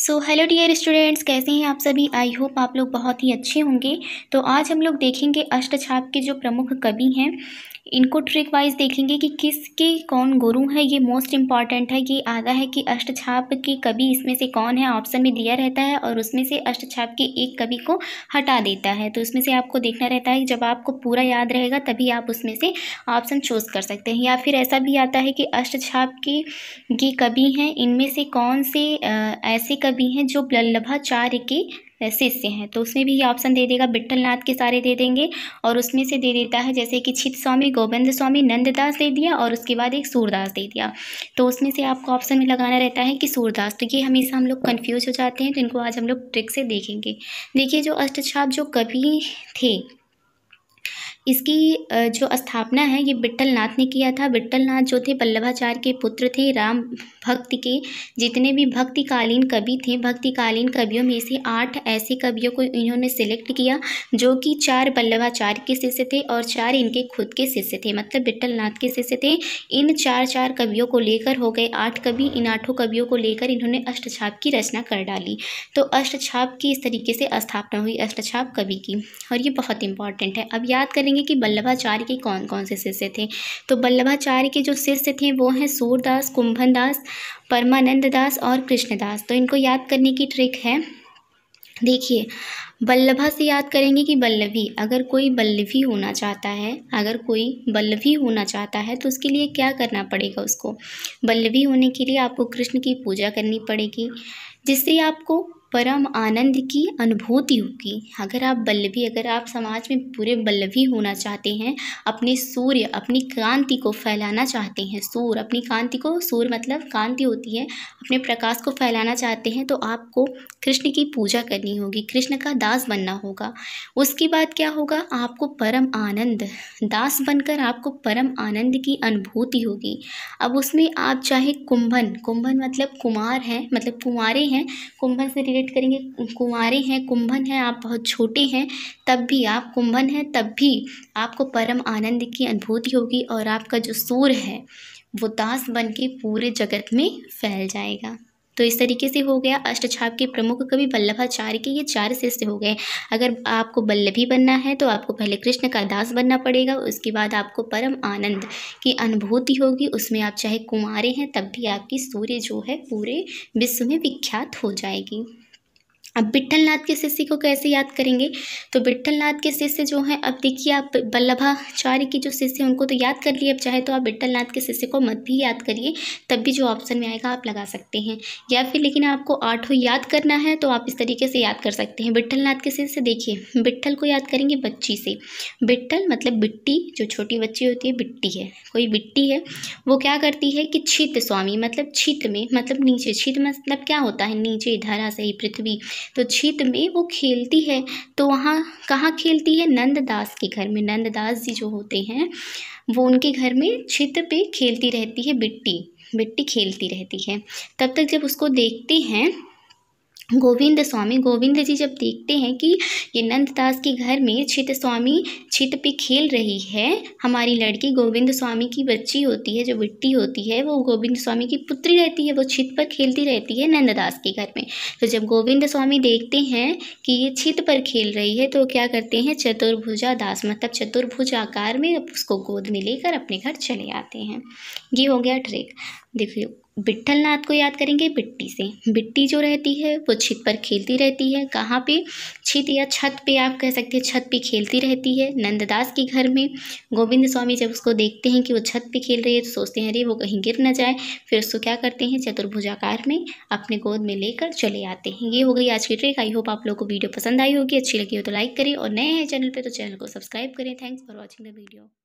so hello dear students कैसे हैं आप सभी आई होप आप लोग बहुत ही अच्छे होंगे तो आज हम लोग देखेंगे अष्टछाप के जो प्रमुख कवि हैं इनको ट्रिक वाइज देखेंगे कि किसके कौन गुरु है ये मोस्ट इम्पॉर्टेंट है ये आता है कि अष्ट छाप की कवि इसमें से कौन है ऑप्शन में दिया रहता है और उसमें से अष्टछाप के एक कवि को हटा देता है तो उसमें से आपको देखना रहता है जब आपको पूरा याद रहेगा तभी आप उसमें से ऑप्शन चूज़ कर सकते हैं या फिर ऐसा भी आता है कि अष्ट छाप ये कवि हैं इनमें से कौन से ऐसे कवि हैं जो लल्लभाचार्य के शिष्य हैं तो उसमें भी ये ऑप्शन दे देगा बिट्ठल नाथ के सारे दे देंगे और उसमें से दे देता है जैसे कि छित स्वामी गोविंद स्वामी नंददास दे दिया और उसके बाद एक सूरदास दे दिया तो उसमें से आपको ऑप्शन में लगाना रहता है कि सूरदास तो ये हमेशा हम लोग कन्फ्यूज हो जाते हैं तो इनको आज हम लोग ट्रिक से देखेंगे देखिए जो अष्टछाप जो कवि थे इसकी जो स्थापना है ये बिट्टल नाथ ने किया था बिट्टल नाथ जो थे पल्लवाचार्य के पुत्र थे राम भक्त के जितने भी भक्तिकालीन कवि थे भक्तिकालीन कवियों में से आठ ऐसे कवियों को इन्होंने सेलेक्ट किया जो कि चार पल्लवाचार्य के शिष्य थे और चार इनके खुद के शिष्य थे मतलब बिट्टल नाथ के शिष्य थे इन चार चार कवियों को लेकर हो गए आठ कवि इन आठों कवियों को लेकर इन्होंने अष्टछाप की रचना कर डाली तो अष्टछाप की इस तरीके से स्थापना हुई अष्टछाप कवि की और ये बहुत इंपॉर्टेंट है अब याद करेंगे देखेंगे कि बल्लभाचार्य के कौन कौन से शिष्य थे तो बल्लभाचार्य के जो शिष्य थे वो हैं सूरदास कुंभन दास परमानंद दास और कृष्णदास तो इनको याद करने की ट्रिक है देखिए बल्लभा से याद करेंगे कि बल्लभी अगर कोई बल्लभी होना चाहता है अगर कोई बल्लभी होना चाहता है तो उसके लिए क्या करना पड़ेगा उसको बल्लभी होने के लिए आपको कृष्ण की पूजा करनी पड़ेगी जिससे आपको परम आनंद की अनुभूति होगी अगर आप बल्लवी अगर आप समाज में पूरे बल्लभी होना चाहते हैं अपने सूर्य अपनी क्रांति को फैलाना चाहते हैं सूर्य अपनी क्रांति को सूर्य मतलब क्रांति होती है अपने प्रकाश को फैलाना चाहते हैं तो आपको कृष्ण की पूजा करनी होगी कृष्ण का दास बनना होगा उसके बाद क्या होगा आपको परम आनंद दास बनकर आपको परम आनंद की अनुभूति होगी अब उसमें आप चाहे कुंभन कुंभन मतलब कुमार हैं मतलब कुमारे हैं कुंभन से रिलेट करेंगे कुंवारे हैं कुंभन हैं आप बहुत छोटे हैं तब भी आप कुंभन हैं तब भी आपको परम आनंद की अनुभूति होगी और आपका जो सूर है वो दास बन के पूरे जगत में फैल जाएगा तो इस तरीके से हो गया अष्टछाप के प्रमुख कवि बल्लभाचार्य के ये चार शिष्य हो गए अगर आपको बल्लभी बनना है तो आपको पहले कृष्ण का दास बनना पड़ेगा उसके बाद आपको परम आनंद की अनुभूति होगी उसमें आप चाहे कुंवारे हैं तब भी आपकी सूर्य जो है पूरे विश्व में विख्यात हो जाएगी अब बिट्ठल नाथ के शिष्य को कैसे याद करेंगे तो बिट्ठल नाथ के शिष्य जो हैं अब देखिए आप बल्लभाचार्य की जो शिष्य उनको तो याद कर लिए अब चाहे तो आप बिट्ठल नाथ के शिष्य को मत भी याद करिए तब भी जो ऑप्शन में आएगा आप लगा सकते हैं या फिर लेकिन आपको आठों याद करना है तो आप इस तरीके से याद कर सकते हैं बिट्ठल नाथ के शिष्य देखिए बिट्ठल को याद करेंगे बच्ची से बिट्ठल मतलब बिट्टी जो छोटी बच्ची होती है बिट्टी है कोई बिट्टी है वो क्या करती है कि छित स्वामी मतलब छित में मतलब नीचे छित मतलब क्या होता है नीचे धरा सही पृथ्वी तो छित में वो खेलती है तो वहाँ कहाँ खेलती है नंददास के घर में नंददास जी जो होते हैं वो उनके घर में छित पे खेलती रहती है बिट्टी बिट्टी खेलती रहती है तब तक जब उसको देखते हैं गोविंद स्वामी गोविंद जी जब देखते हैं कि ये नंददास के घर में छित स्वामी छित पे खेल रही है हमारी लड़की गोविंद स्वामी की बच्ची होती है जो बिट्टी होती है वो गोविंद स्वामी की पुत्री रहती है वो छित पर खेलती रहती है नंददास के घर में तो जब गोविंद स्वामी देखते हैं कि ये छित पर खेल रही है तो क्या करते हैं चतुर्भुजा दास मतलब चतुर्भुज आकार में उसको गोद में लेकर अपने घर चले आते हैं ये हो गया ट्रिक देखिए बिट्ठल नाथ को याद करेंगे बिट्टी से बिट्टी जो रहती है वो छित पर खेलती रहती है कहाँ पे छित या छत पे आप कह सकते हैं छत पे खेलती रहती है नंददास के घर में गोविंद स्वामी जब उसको देखते हैं कि वो छत पे खेल रही है तो सोचते हैं अरे वो कहीं गिर ना जाए फिर उसको क्या करते हैं चतुर्भुजाकार में अपने गोद में लेकर चले आते हैं ये हो गई आज की ट्रिक आई होप आप लोग को वीडियो पसंद आई होगी अच्छी लगी हो तो लाइक करें और नए हैं चैनल पर तो चैनल को सब्सक्राइब करें thanks for watching the video